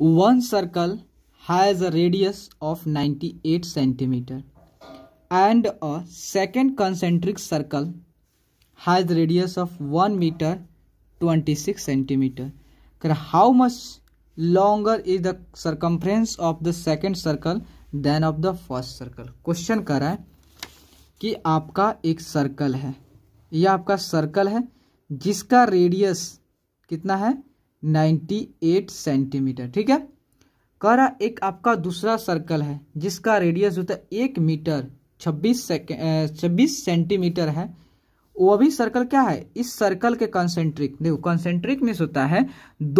one circle has a radius of eight centimetre and a second concentric circle has radius of one metre twenty six centimetre कर how much longer is the circumference of the second circle than of the first circle question करा है कि आपका एक circle है यह आपका circle है जिसका रेडियस कितना है 98 सेंटीमीटर ठीक है कह रहा एक आपका दूसरा सर्कल है जिसका रेडियस होता है एक मीटर छब्बीस छब्बीस सेंटीमीटर है वो अभी सर्कल क्या है इस सर्कल के कंसेंट्रिक देखो कंसेंट्रिक में होता है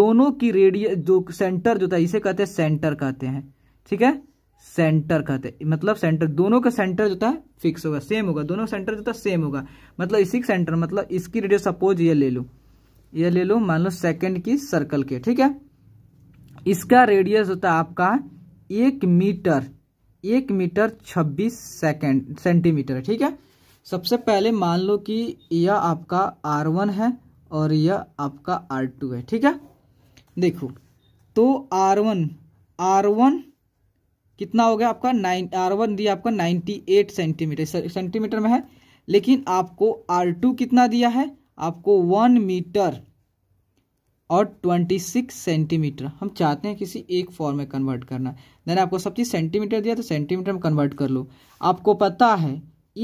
दोनों की रेडियस जो सेंटर जो होता है इसे कहते हैं सेंटर कहते हैं ठीक है सेंटर कहते हैं मतलब सेंटर दोनों का सेंटर जो है फिक्स होगा सेम होगा दोनों सेंटर जो है सेम होगा मतलब इसी सेंटर मतलब इसकी रेडियस सपोज ये ले लूँ ये ले लो मान लो सेकंड की सर्कल के ठीक है इसका रेडियस होता है आपका एक मीटर एक मीटर छब्बीस सेकेंड सेंटीमीटर ठीक है सबसे पहले मान लो कि यह आपका आर वन है और यह आपका आर टू है ठीक है देखो तो आर वन आर वन कितना हो गया आपका नाइन आर वन दिया आपका नाइन्टी एट सेंटीमीटर सेंटीमीटर में है लेकिन आपको आर टू कितना दिया है आपको वन मीटर और ट्वेंटी सिक्स सेंटीमीटर हम चाहते हैं किसी एक फॉर्म में कन्वर्ट करना देन आपको सब चीज़ सेंटीमीटर दिया तो सेंटीमीटर में कन्वर्ट कर लो आपको पता है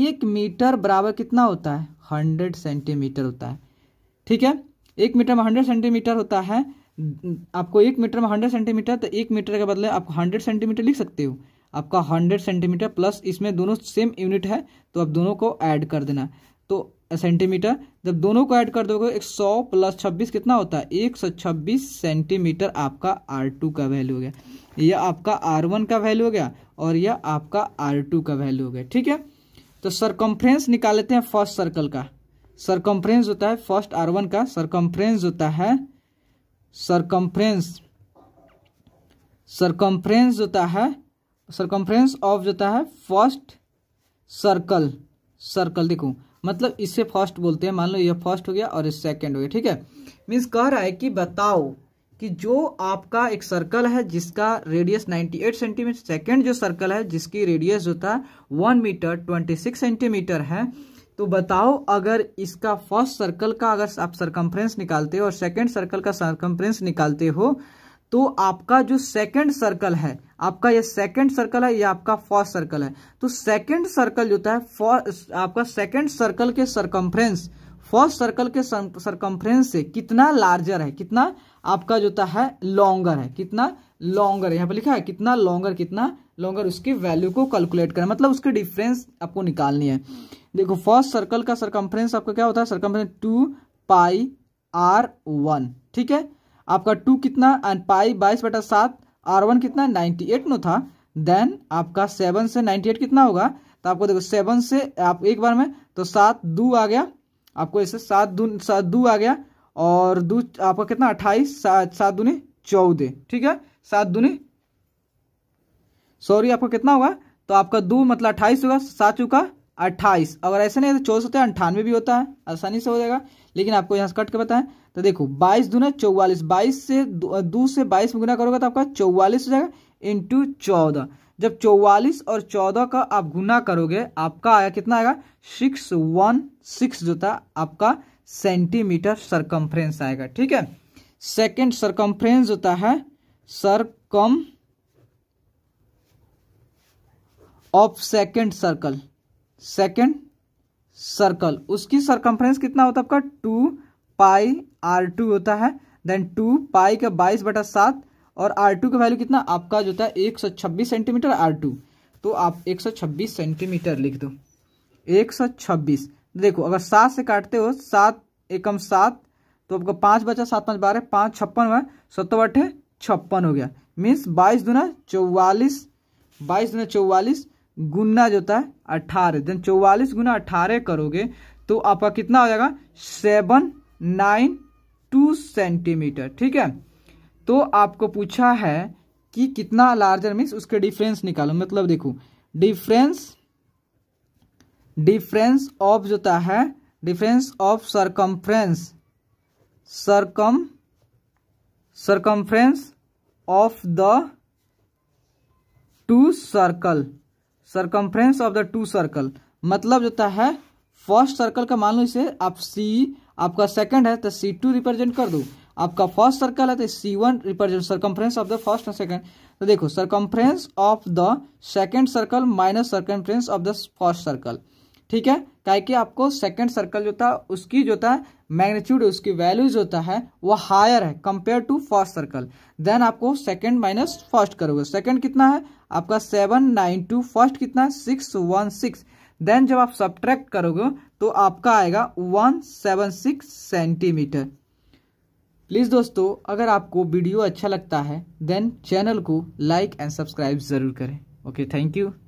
एक मीटर बराबर कितना होता है हंड्रेड सेंटीमीटर होता है ठीक है एक मीटर में हंड्रेड सेंटीमीटर होता है आपको एक मीटर में हंड्रेड सेंटीमीटर तो एक मीटर के बदले आप हंड्रेड सेंटीमीटर लिख सकते हो आपका हंड्रेड सेंटीमीटर प्लस इसमें दोनों सेम यूनिट है तो आप दोनों को ऐड कर देना तो सेंटीमीटर जब दोनों को ऐड कर दोगे एक सौ प्लस छब्बीस कितना होता है एक सौ छब्बीस सेंटीमीटर आपका आर टू का वैल्यू हो गया यह आपका आर वन का वैल्यू हो गया और यह आपका आर टू का वैल्यू हो गया ठीक है तो सरकम्फ्रेंस निकाल लेते हैं फर्स्ट सर्कल का सरकम्फ्रेंस होता है फर्स्ट आर वन का सरकम्फ्रेंस होता है सरकम्फ्रेंस सरकम्फ्रेंस होता है सरकम्फ्रेंस ऑफ जो है फर्स्ट सर्कल सर्कल देखो मतलब इससे फर्स्ट बोलते हैं मान लो ये फर्स्ट हो गया और इससे सेकेंड हो गया ठीक है मीन्स कह रहा है कि बताओ कि जो आपका एक सर्कल है जिसका रेडियस 98 सेंटीमीटर सेकेंड जो सर्कल है जिसकी रेडियस होता है वन मीटर 26 सेंटीमीटर है तो बताओ अगर इसका फर्स्ट सर्कल का अगर आप सरकमफ्रेंस निकालते हो और सेकेंड सर्कल का सरकमफ्रेंस निकालते हो तो आपका जो सेकंड सर्कल है आपका ये सेकंड सर्कल है या आपका फर्स्ट सर्कल है तो सेकंड सर्कल जो है आपका सेकंड सर्कल के सरकम्फ्रेंस फर्स्ट सर्कल के सरकम्फ्रेंस से कितना लार्जर है कितना आपका जो है लॉन्गर है कितना लॉन्गर यहाँ पर लिखा है कितना लॉन्गर कितना लॉन्गर उसकी वैल्यू को कैलकुलेट करें मतलब उसकी डिफरेंस आपको निकालनी है देखो फर्स्ट सर्कल का सरकम्फ्रेंस आपका क्या होता है circumference two pi R one ठीक है आपका टू कितना एंड पाई बाईस बटा सात आर वन कितना नाइन्टी एट नो था देन आपका सेवन से नाइन्टी एट कितना होगा तो आपको देखो सेवन से आप एक बार में तो सात दो आ गया आपको ऐसे सात दू सात दो आ गया और दो आपका कितना अट्ठाईस सात सात दूनी चौदह ठीक है सात दूनी सॉरी आपका कितना होगा तो आपका दो मतलब अट्ठाईस होगा सात चुका अट्ठाईस अगर ऐसे नहीं तो चौबीस होता है अंठानवे भी होता है आसानी से हो जाएगा लेकिन आपको यहाँ से कट के बताएं तो देखो बाईस दूना चौवालीस बाईस से दो से बाईस में गुना करोगे तो आपका चौवालीस हो जाएगा इंटू चौदह जब चौवालीस और चौदह का आप गुना करोगे आपका आया कितना आएगा सिक्स वन सिक्स जो था आपका सेंटीमीटर सरकमफ्रेंस आएगा ठीक है सेकेंड सरकमफ्रेंस होता है circum of second circle second circle उसकी सरकमफ्रेंस कितना होता है आपका टू पाई आर टू होता है देन टू पाई का बाईस बटा सात और आर टू का वैल्यू कितना आपका जो होता है एक सौ छब्बीस सेंटीमीटर आर टू तो आप एक सौ छब्बीस सेंटीमीटर लिख दो एक सौ छब्बीस देखो अगर सात से काटते हो सात एकम सात तो आपका पाँच बचा सात पाँच बारह पाँच छप्पन हुआ सत्तर अठे छप्पन हो गया मीन्स बाईस दुना चौवालीस बाईस दुना चौवालीस गुना जो था है अट्ठारह देन चौवालीस गुना अट्ठारह करोगे तो आपका कितना हो जाएगा सेवन नाइन टू सेंटीमीटर ठीक है तो आपको पूछा है कि कितना लार्जर मीन्स उसके डिफरेंस निकालो मतलब देखो डिफरेंस डिफरेंस ऑफ जो है difference of circumference circum circumference of the two circle circumference of the two circle मतलब जो है फर्स्ट सर्कल का मान लो इसे आप सी आपका सेकंड है तो सी टू रिप्रेजेंट कर दो आपका फर्स्ट सर्कल है तो C one represent circumference of the first and second तो देखो circumference of the second circle minus circumference of the first circle ठीक है क्या कि आपको सेकंड सर्कल जो था उसकी जो था मैग्नीट्यूड उसकी वैल्यू जो होता है वो हायर है compare to first circle then आपको सेकंड माइनस फर्स्ट करोगे सेकंड कितना है आपका सेवन नाइन टू फर्स्ट कितना है सिक्स वन सिक्स देन जब आप सब्ट्रैक्ट करोगे तो आपका आएगा one seven six centimetre please दोस्तों अगर आपको वीडियो अच्छा लगता है देन चैनल को लाइक एंड सब्सक्राइब ज़रूर करें ओके थैंक यू